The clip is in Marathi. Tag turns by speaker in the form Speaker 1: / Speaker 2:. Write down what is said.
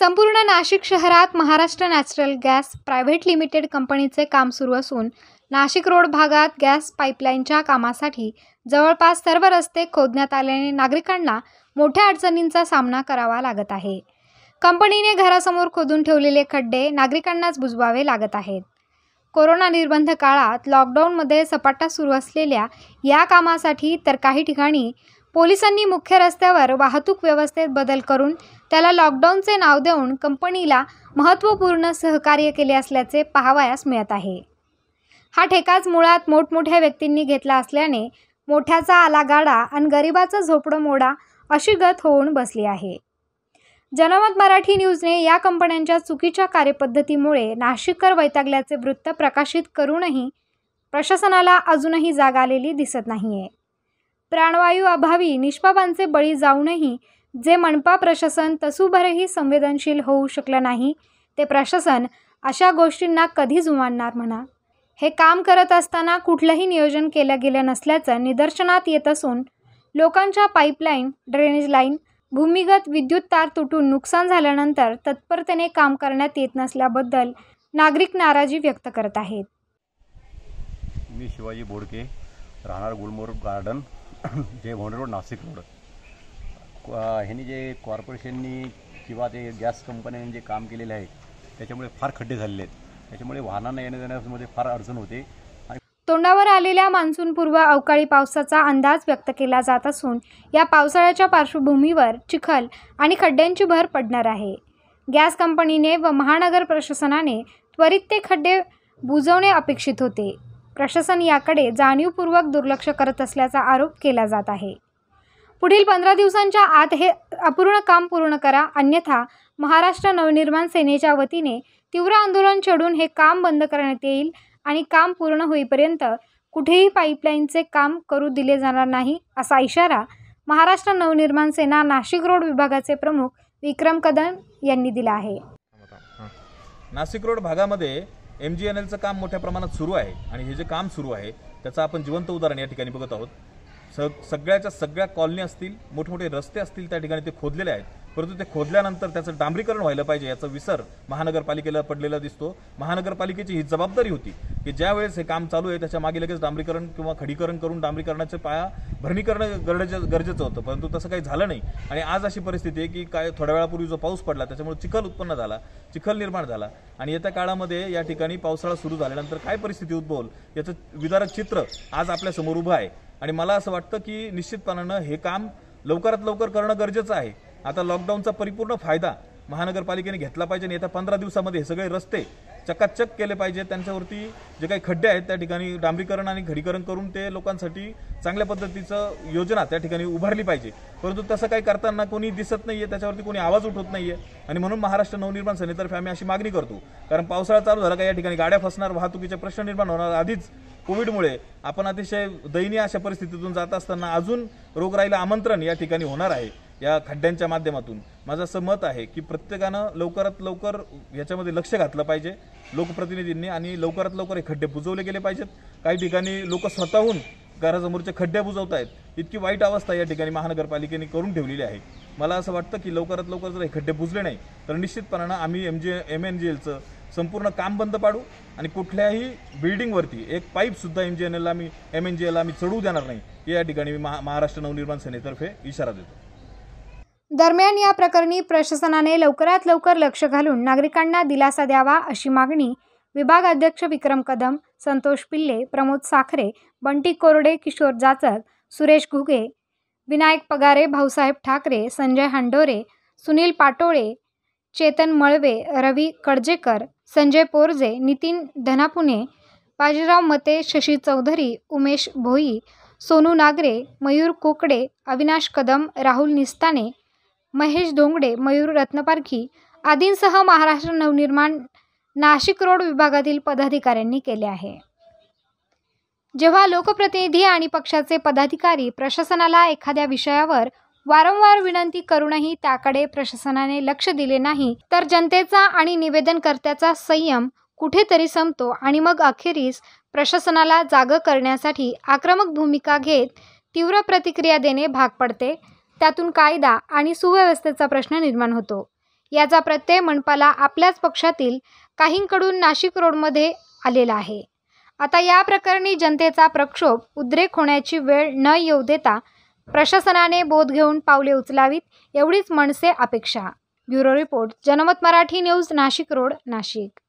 Speaker 1: संपूर्ण नाशिक शहरात Maharashtra natural gas private limited कंपनीचे काम सुरू असून नाशिक रोड भागात गॅस पाईपलाईनच्या कामासाठी जवळपास सर्व रस्ते खोदण्यात आल्याने नागरिकांना मोठ्या अडचणींचा सामना करावा लागत आहे कंपनीने घरासमोर खोदून ठेवलेले खड्डे नागरिकांनाच बुजवावे लागत आहेत कोरोना निर्बंध काळात लॉकडाऊनमध्ये सपाटा सुरू असलेल्या या कामासाठी तर काही ठिकाणी पोलिसांनी मुख्य रस्त्यावर वाहतूक व्यवस्थेत बदल करून त्याला लॉकडाऊनचे नाव देऊन कंपनीला महत्त्वपूर्ण सहकार्य केले असल्याचे पाहावयास मिळत आहे हा ठेकाच मुळात मोठमोठ्या व्यक्तींनी घेतला असल्याने मोठ्याचा आला गाडा आणि गरिबाचा झोपडं मोडा अशी गत होऊन बसली आहे जनमत मराठी न्यूजने या कंपन्यांच्या चुकीच्या कार्यपद्धतीमुळे नाशिककर वैतागल्याचे वृत्त प्रकाशित करूनही प्रशासनाला अजूनही जाग आलेली दिसत नाही प्राणवायू अभावी निष्पापांचे बळी जाऊनही जे मनपा प्रशासन तसूभरही संवेदनशील होऊ शकलं नाही ते प्रशासन अशा गोष्टींना कधीच उमानणार म्हणा हे काम करत असताना कुठलंही नियोजन केलं गेलं नसल्याचं निदर्शनात येत असून लोकांच्या पाईपलाईन ड्रेनेज लाईन भूमिगत विद्युत तार तुटून नुकसान झाल्यानंतर तत्परतेने काम करण्यात येत नसल्याबद्दल नागरिक नाराजी व्यक्त करत आहेत
Speaker 2: मी शिवाजी बोडके राहणार Gulmohar garden jail road Nashik road ह्यांनी जे कॉर्पोरेशननी किंवा ते गॅस कंपन्यांनी जे काम केलेले आहे त्याच्यामुळे फार खड्डे झालेले आहेत त्याच्यामुळे वाहनांना येण्या जाण्यामध्ये फार अडचण होते
Speaker 1: तोंडावर आलेल्या मान्सूनपूर्व अवकाळी पावसाचा अंदाज व्यक्त केला जात असून या पावसाळ्याच्या पार्श्वभूमीवर चिखल आणि खड्ड्यांची भर पडणार आहे गॅस कंपनीने व महानगर प्रशासनाने त्वरित ते खड्डे बुजवणे अपेक्षित होते प्रशासन याकडे जाणीवपूर्वक दुर्लक्ष करत असल्याचा आरोप केला जात आहे पुढील पंधरा दिवसांच्या आत हे अपूर्ण काम पूर्ण करा अन्यथा महाराष्ट्र नवनिर्माण सेनेच्या वतीने तीव्र आंदोलन छेडून हे काम बंद करण्यात येईल आणि काम पूर्ण होईपर्यंत कुठेही पाईपलाईनचे काम करू दिले जाणार नाही असा इशारा महाराष्ट्र नवनिर्माण सेना नाशिक रोड विभागाचे प्रमुख विक्रम कदम यांनी दिला आहे
Speaker 2: नाशिक रोड भागामध्ये एम जी एन एलचं काम मोठ्या प्रमाणात सुरू आहे आणि हे जे काम सुरू आहे त्याचं आपण जिवंत उदाहरण या ठिकाणी बघत आहोत सग सगळ्याच्या सगळ्या कॉलनी असतील मोठमोठे रस्ते असतील त्या ठिकाणी ते खोदलेले आहेत परंतु ते खोदल्यानंतर त्याचं डांबरीकरण व्हायला पाहिजे याचा विसर महानगरपालिकेला पडलेला दिसतो महानगरपालिकेची ही जबाबदारी होती की ज्या वेळेस हे काम चालू आहे त्याच्या मागे लगेच डांबरीकरण किंवा खडीकरण करून डांबरीकरणाचे पाया भरणी करणं गरजेचं गरजेचं होतं परंतु तसं काही झालं नाही आणि आज अशी परिस्थिती आहे की काय थोड्या वेळापूर्वी जो पाऊस पडला त्याच्यामुळे चिखल उत्पन्न झाला चिखल निर्माण झाला आणि येत्या काळामध्ये या ठिकाणी पावसाळा सुरू झाल्यानंतर काय परिस्थिती उद्भवल याचं विदारक चित्र आज आपल्यासमोर उभं आहे आणि मला असं वाटतं की निश्चितपणानं हे काम लवकरात लवकर करणं गरजेचं आहे आता लॉकडाऊनचा परिपूर्ण फायदा महानगरपालिकेने घेतला पाहिजे आणि येत्या पंधरा दिवसामध्ये हे सगळे रस्ते चकाचक केले पाहिजे त्यांच्यावरती जे काही खड्डे आहेत त्या ठिकाणी डांबरीकरण आणि घडीकरण करून ते लोकांसाठी चांगल्या पद्धतीचं योजना त्या ठिकाणी उभारली पाहिजे परंतु तसं काही करताना कोणी दिसत नाही आहे त्याच्यावरती कोणी आवाज उठवत नाहीये आणि म्हणून महाराष्ट्र नवनिर्माण सेनेतर्फे आम्ही अशी मागणी करतो कारण पावसाळा चालू झाला का या ठिकाणी गाड्या फसणार वाहतुकीचे प्रश्न निर्माण होणार आधीच कोविडमुळे आपण अतिशय दयनीय अशा परिस्थितीतून जात असताना अजून रोगराईला आमंत्रण या ठिकाणी होणार आहे या खड्ड्यांच्या माध्यमातून माझं असं मत आहे की प्रत्येकानं लवकरात लवकर याच्यामध्ये लक्ष घातलं पाहिजे लोकप्रतिनिधींनी आणि लवकरात लवकर हे खड्डे बुजवले गेले पाहिजेत काही ठिकाणी लोक स्वतःहून घरासमोरच्या खड्डे बुजवत आहेत इतकी वाईट अवस्था या ठिकाणी महानगरपालिकेने करून ठेवलेली आहे मला असं वाटतं की लवकरात लवकर जर हे खड्डे बुजले नाही तर निश्चितपणानं आम्ही एम जे एम एन जी एलचं संपूर्ण काम बंद पाडू आणि कुठल्याही बिल्डिंगवरती एक पाईपसुद्धा एम जी एन एलला मी एम एन जी एलला मी चढू देणार नाही या ठिकाणी मी महा महाराष्ट्र नवनिर्माण सेनेतर्फे इशारा देतो
Speaker 1: दरम्यान या प्रकरणी प्रशासनाने लवकरात लवकर लक्ष घालून नागरिकांना दिलासा द्यावा अशी मागणी विभाग अध्यक्ष विक्रम कदम संतोष पिल्ले प्रमोद साखरे बंटी कोरडे किशोर जाचक सुरेश घुगे विनायक पगारे भाऊसाहेब ठाकरे संजय हांडोरे सुनील पाटोळे चेतन मळवे रवी कडजेकर संजय पोरजे नितीन धनापुणे बाजीराव मते शशी चौधरी उमेश भोई सोनू नागरे मयूर कोकडे अविनाश कदम राहुल निस्ताने महेश डोंगडे मयूर रत्नपारखी आदींसह महाराष्ट्र नवनिर्माण नाशिक रोड विभागातील पदाधिकाऱ्यांनी केले आहे जेव्हा लोकप्रतिनिधी आणि पक्षाचे पदाधिकारी प्रशासनाला एखाद्या विषयावर वारंवार विनंती करूनही त्याकडे प्रशासनाने लक्ष दिले नाही तर जनतेचा आणि निवेदनकर्त्याचा संयम कुठेतरी संपतो आणि मग अखेरीस प्रशासनाला जाग करण्यासाठी आक्रमक भूमिका घेत तीव्र प्रतिक्रिया देणे भाग पडते त्यातून कायदा आणि सुव्यवस्थेचा प्रश्न निर्माण होतो याचा प्रत्यय मनपाला आपल्याच पक्षातील काहींकडून नाशिक रोडमध्ये आलेला आहे आता या प्रकरणी जनतेचा प्रक्षोभ उद्रेक होण्याची वेळ न येऊ देता प्रशासनाने बोध घेऊन पावले उचलावीत एवढीच मनसे अपेक्षा bureau report Janmat Marathi news Nashik road Nashik